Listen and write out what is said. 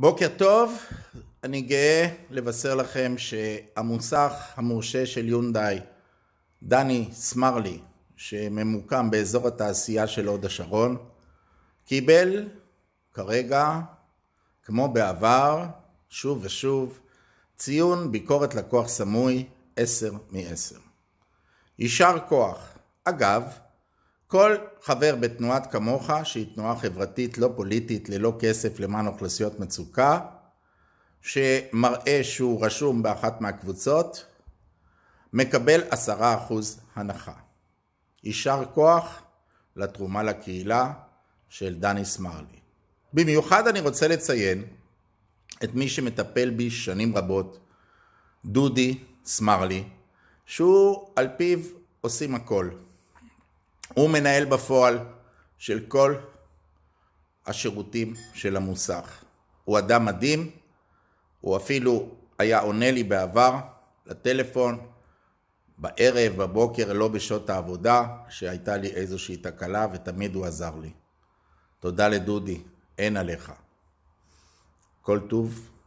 בוקר טוב, אני גאה לבשר לכם שהמוסך המורשה של יונדאי, דני סמרלי, שממוקם באזור התעשייה של הוד השרון, קיבל כרגע, כמו בעבר, שוב ושוב, ציון ביקורת לקוח סמוי 10 מ-10. יישר כוח. אגב, כל חבר בתנועת כמוך, שהיא תנועה חברתית, לא פוליטית, ללא כסף, למען אוכלוסיות מצוקה, שמראה שהוא רשום באחת מהקבוצות, מקבל עשרה אחוז הנחה. יישר כוח לתרומה לקהילה של דני סמרלי. במיוחד אני רוצה לציין את מי שמטפל בי שנים רבות, דודי סמרלי, שהוא על פיו עושים הכל. הוא מנהל בפועל של כל השירותים של המוסך. הוא אדם מדהים, הוא אפילו היה עונה לי בעבר לטלפון, בערב, בבוקר, לא בשעות העבודה, שהייתה לי איזושהי תקלה ותמיד הוא עזר לי. תודה לדודי, אין עליך. כל טוב.